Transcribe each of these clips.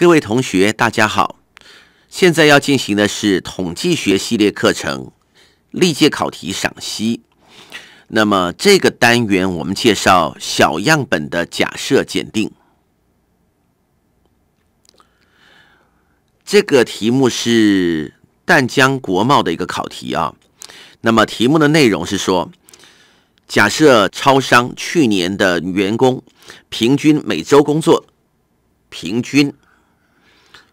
各位同学，大家好！现在要进行的是统计学系列课程历届考题赏析。那么这个单元我们介绍小样本的假设检定。这个题目是淡江国贸的一个考题啊。那么题目的内容是说，假设超商去年的员工平均每周工作平均。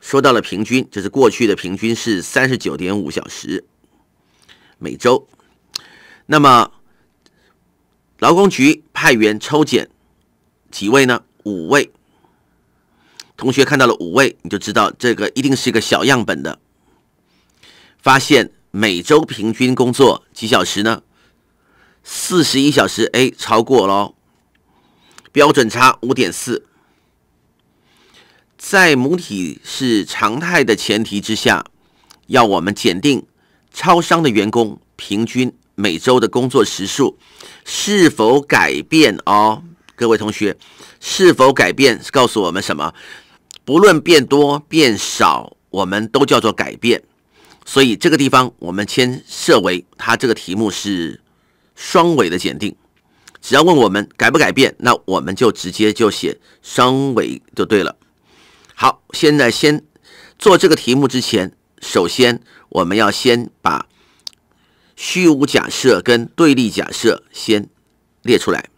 说到了平均，就是过去的平均是三十九点五小时每周。那么，劳工局派员抽检几位呢？五位。同学看到了五位，你就知道这个一定是一个小样本的。发现每周平均工作几小时呢？四十一小时，哎，超过喽。标准差五点四。在母体是常态的前提之下，要我们检定超商的员工平均每周的工作时数是否改变哦，各位同学，是否改变？告诉我们什么？不论变多变少，我们都叫做改变。所以这个地方，我们先设为它。这个题目是双尾的检定，只要问我们改不改变，那我们就直接就写双尾就对了。好，现在先做这个题目之前，首先我们要先把虚无假设跟对立假设先列出来。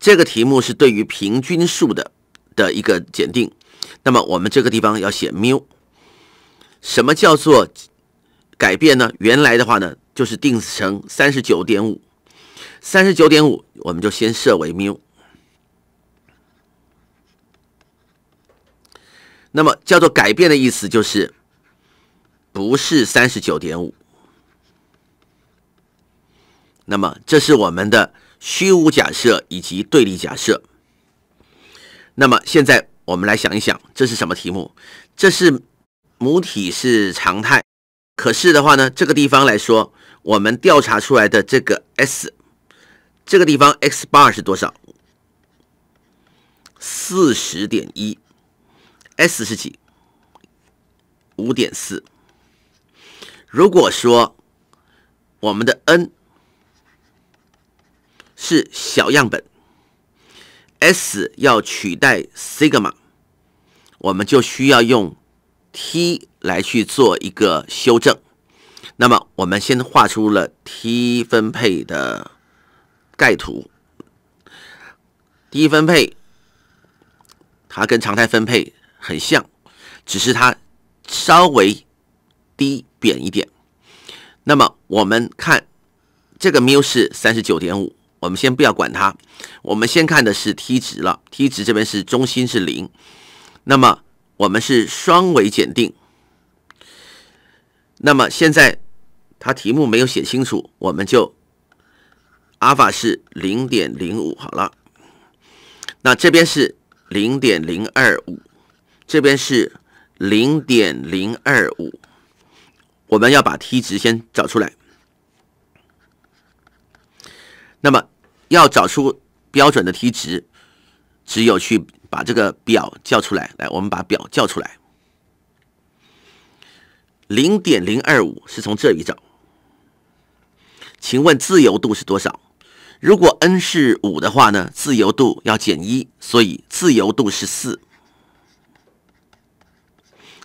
这个题目是对于平均数的的一个检定，那么我们这个地方要写缪。什么叫做改变呢？原来的话呢，就是定成三十九点五，三十九点五我们就先设为缪。那么叫做改变的意思就是不是三十九点五。那么这是我们的虚无假设以及对立假设。那么现在我们来想一想，这是什么题目？这是母体是常态，可是的话呢，这个地方来说，我们调查出来的这个 S，这个地方 x bar 是多少？四十点一。S 是几？五点四。如果说我们的 n 是小样本，S 要取代 Sigma，我们就需要用 t 来去做一个修正。那么，我们先画出了 t 分配的概图。t 分配它跟常态分配。很像，只是它稍微低扁一点。那么我们看这个 mu 是三十九点五，我们先不要管它。我们先看的是 t 值了。t 值这边是中心是零，那么我们是双尾检定。那么现在它题目没有写清楚，我们就阿尔法是零点零五好了。那这边是零点零二五。这边是零点零二五，我们要把 t 值先找出来。那么要找出标准的 t 值，只有去把这个表叫出来。来，我们把表叫出来。零点零二五是从这里找。请问自由度是多少？如果 n 是五的话呢？自由度要减一，所以自由度是四。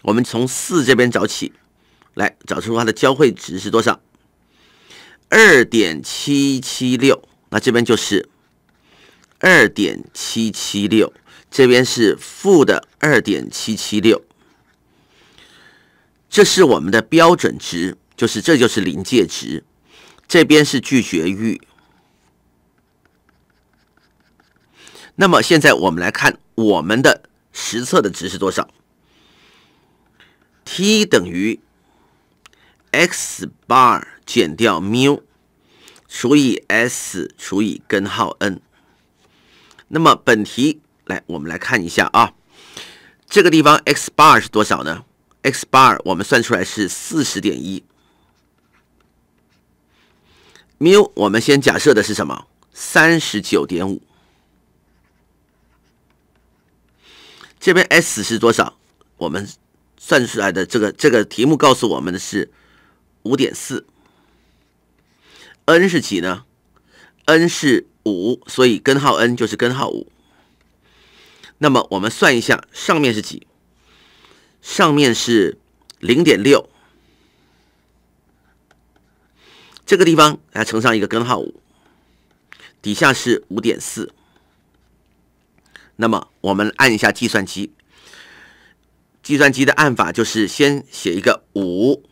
我们从四这边找起来，找出它的交汇值是多少？二点七七六。那这边就是二点七七六，这边是负的二点七七六。这是我们的标准值，就是这就是临界值，这边是拒绝域。那么现在我们来看我们的实测的值是多少？t 等于 x bar 减掉缪除以 s 除以根号 n。那么本题来，我们来看一下啊，这个地方 x bar 是多少呢？x bar 我们算出来是四十点一。缪我们先假设的是什么？三十九点五。这边 s 是多少？我们。算出来的这个这个题目告诉我们的是五点四，n 是几呢？n 是五，所以根号 n 就是根号五。那么我们算一下，上面是几？上面是零点六，这个地方来乘上一个根号五，底下是五点四。那么我们按一下计算机，计算机的按法就是先写一个五，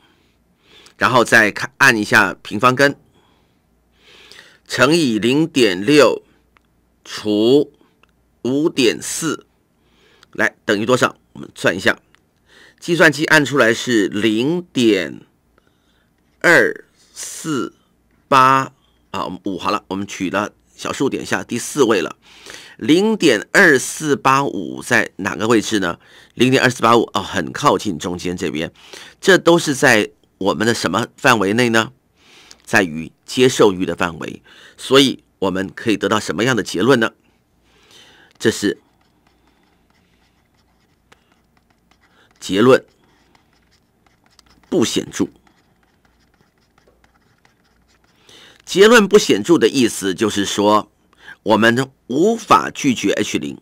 然后再看按一下平方根，乘以零点六除五点四，来等于多少？我们算一下，计算机按出来是零点二四八啊，五好了，我们取了。小数点下第四位了，零点二四八五在哪个位置呢？零点二四八五哦，很靠近中间这边。这都是在我们的什么范围内呢？在于接受域的范围。所以我们可以得到什么样的结论呢？这是结论，不显著。结论不显著的意思就是说，我们无法拒绝 H 零，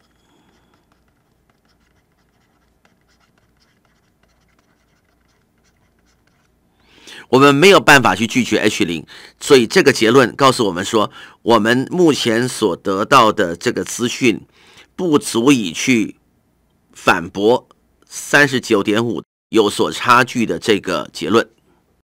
我们没有办法去拒绝 H 零，所以这个结论告诉我们说，我们目前所得到的这个资讯，不足以去反驳三十九点五有所差距的这个结论。